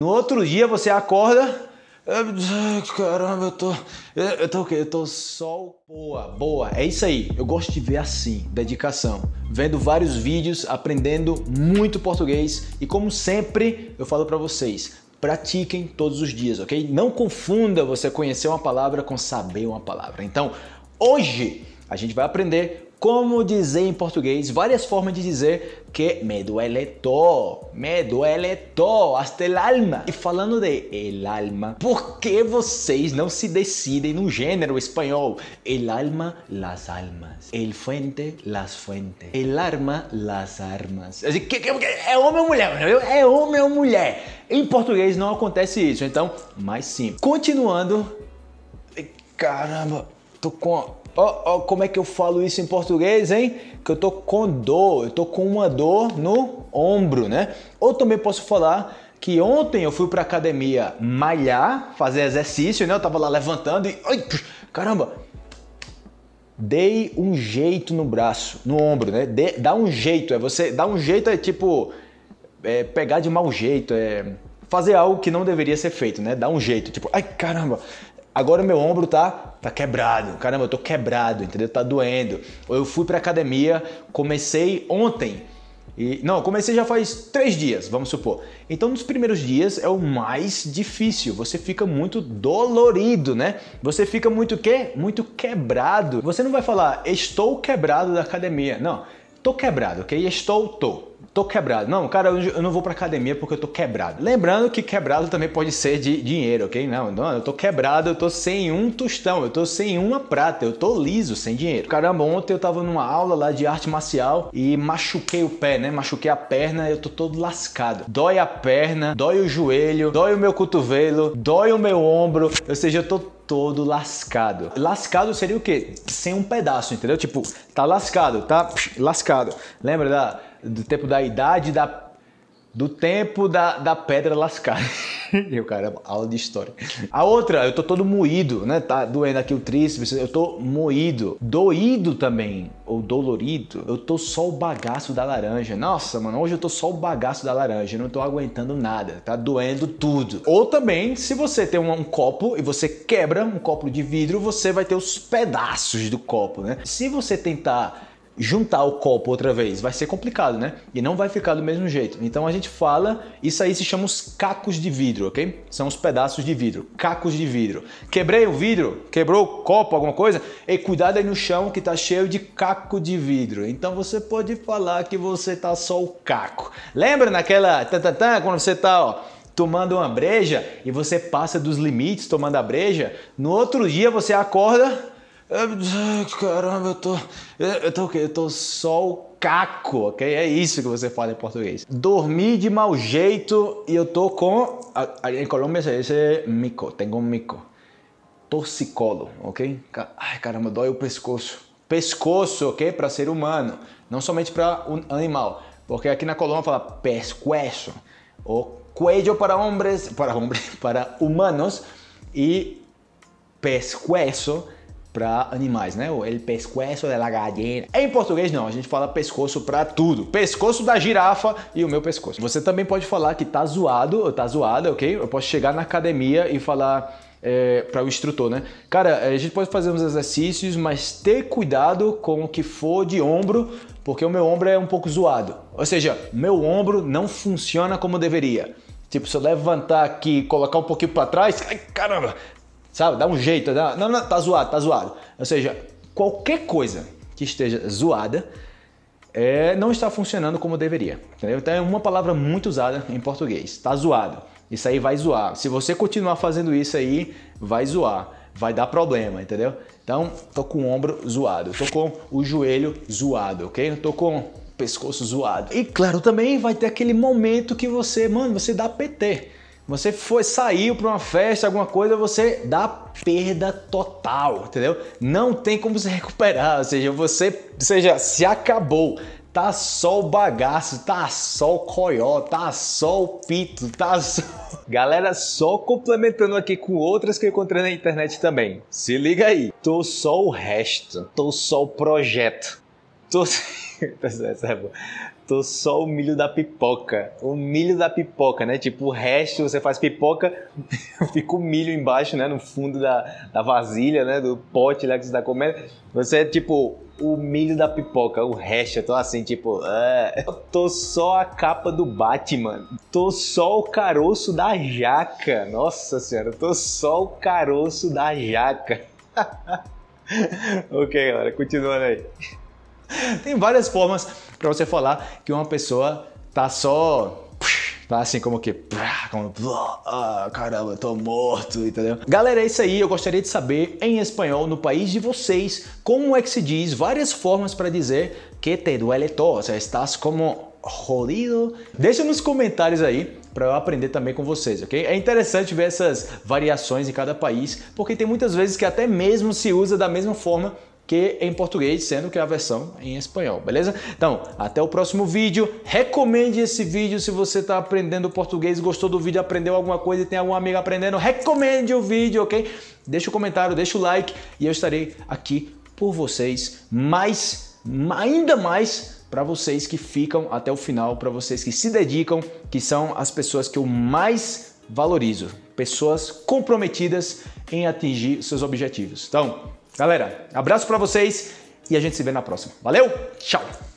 No outro dia você acorda. Ah, caramba, eu tô. Eu tô o quê? Eu tô sol. Boa, boa. É isso aí. Eu gosto de ver assim, dedicação. Vendo vários vídeos, aprendendo muito português. E como sempre, eu falo para vocês: pratiquem todos os dias, ok? Não confunda você conhecer uma palavra com saber uma palavra. Então, hoje a gente vai aprender como dizer em português, várias formas de dizer que me duele to, me duele to, hasta el alma. E falando de el alma, por que vocês não se decidem no gênero espanhol? El alma, las almas. El fuente, las fuentes. El arma, las armas. É, assim, é homem ou mulher, é homem ou mulher. Em português não acontece isso, então, mais simples. Continuando, caramba, tô com Ó, como é que eu falo isso em português, hein? Que eu tô com dor, eu tô com uma dor no ombro, né? Ou também posso falar que ontem eu fui pra academia malhar, fazer exercício, né? Eu tava lá levantando e. Ai, caramba! Dei um jeito no braço, no ombro, né? De, dá um jeito, é você. Dá um jeito é tipo. É, pegar de mau jeito, é fazer algo que não deveria ser feito, né? Dá um jeito, tipo, ai caramba, Agora meu ombro tá tá quebrado. Caramba, eu tô quebrado, entendeu? Tá doendo. Ou eu fui pra academia, comecei ontem. E, não, comecei já faz três dias, vamos supor. Então, nos primeiros dias é o mais difícil. Você fica muito dolorido, né? Você fica muito o quê? Muito quebrado. Você não vai falar, estou quebrado da academia. Não, tô quebrado, ok? Estou, tô tô quebrado. Não, cara, eu não vou pra academia porque eu tô quebrado. Lembrando que quebrado também pode ser de dinheiro, ok? Não, não, eu tô quebrado, eu tô sem um tostão, eu tô sem uma prata, eu tô liso, sem dinheiro. Caramba, ontem eu tava numa aula lá de arte marcial e machuquei o pé, né? Machuquei a perna, eu tô todo lascado. Dói a perna, dói o joelho, dói o meu cotovelo, dói o meu ombro, ou seja, eu tô todo lascado. Lascado seria o quê? Sem um pedaço, entendeu? Tipo, tá lascado, tá lascado. Lembra da do tempo da idade, da, do tempo da, da pedra lascada. meu caramba, aula de história. A outra, eu tô todo moído, né? Tá doendo aqui o tríceps, eu tô moído. Doído também, ou dolorido. Eu tô só o bagaço da laranja. Nossa, mano, hoje eu tô só o bagaço da laranja. Eu não tô aguentando nada. Tá doendo tudo. Ou também, se você tem um, um copo e você quebra um copo de vidro, você vai ter os pedaços do copo, né? Se você tentar juntar o copo outra vez vai ser complicado, né? E não vai ficar do mesmo jeito. Então a gente fala, isso aí se chama os cacos de vidro, ok? São os pedaços de vidro, cacos de vidro. Quebrei o vidro, quebrou o copo, alguma coisa? E cuidado aí no chão que tá cheio de caco de vidro. Então você pode falar que você tá só o caco. Lembra naquela tan, tan, tan quando você tá, ó, tomando uma breja e você passa dos limites tomando a breja, no outro dia você acorda Caramba, eu tô. Eu tô o quê? Eu tô só o caco, ok? É isso que você fala em português. Dormi de mau jeito e eu tô com. Em Colômbia se diz mico, tenho um mico. Torcicolo, ok? Ai caramba, dói o pescoço. Pescoço, ok? Para ser humano, não somente para um animal. Porque aqui na Colômbia fala pescoço, O cuello para homens, para homens, para humanos e pescoço para animais, né? O pescoço de la gallina. Em português não, a gente fala pescoço para tudo. Pescoço da girafa e o meu pescoço. Você também pode falar que tá zoado, tá zoada, ok? Eu posso chegar na academia e falar é, para o instrutor, né? Cara, é, a gente pode fazer uns exercícios, mas ter cuidado com o que for de ombro, porque o meu ombro é um pouco zoado. Ou seja, meu ombro não funciona como deveria. Tipo, se eu levantar aqui e colocar um pouquinho para trás, ai, caramba, Sabe? Dá um jeito. Dá... Não, não, tá zoado, tá zoado. Ou seja, qualquer coisa que esteja zoada é, não está funcionando como deveria. Entendeu? Então é uma palavra muito usada em português. Tá zoado. Isso aí vai zoar. Se você continuar fazendo isso aí, vai zoar. Vai dar problema, entendeu? Então, tô com o ombro zoado, tô com o joelho zoado, ok? Tô com o pescoço zoado. E claro, também vai ter aquele momento que você, mano, você dá PT. Você foi, saiu para uma festa, alguma coisa, você dá perda total, entendeu? Não tem como se recuperar, ou seja, você, seja, se acabou. Tá só o bagaço, tá só o coió, tá só o pito, tá só... Galera, só complementando aqui com outras que eu encontrei na internet também. Se liga aí. Tô só o resto, tô só o projeto. Tô... essa é boa. Tô só o milho da pipoca. O milho da pipoca, né? Tipo, o resto você faz pipoca, fica o milho embaixo, né? No fundo da, da vasilha, né? Do pote lá que você tá comendo. Você é tipo, o milho da pipoca, o resto. Eu tô assim, tipo, ah. Eu tô só a capa do Batman. Tô só o caroço da jaca. Nossa senhora, tô só o caroço da jaca. ok, galera, continuando aí. Tem várias formas para você falar que uma pessoa tá só Tá assim como que. Como, ah, caramba, eu tô morto, entendeu? Galera, é isso aí. Eu gostaria de saber em espanhol, no país de vocês, como é que se diz várias formas para dizer que te duele todo. Ou seja, estás como jodido. Deixa nos comentários aí para eu aprender também com vocês, ok? É interessante ver essas variações em cada país, porque tem muitas vezes que até mesmo se usa da mesma forma que em português, sendo que é a versão em espanhol, beleza? Então, até o próximo vídeo. Recomende esse vídeo se você está aprendendo português, gostou do vídeo, aprendeu alguma coisa e tem algum amigo aprendendo. Recomende o vídeo, ok? Deixa o um comentário, deixa o like e eu estarei aqui por vocês, mais, ainda mais para vocês que ficam até o final, para vocês que se dedicam, que são as pessoas que eu mais valorizo, pessoas comprometidas em atingir seus objetivos. Então, Galera, abraço para vocês e a gente se vê na próxima. Valeu, tchau!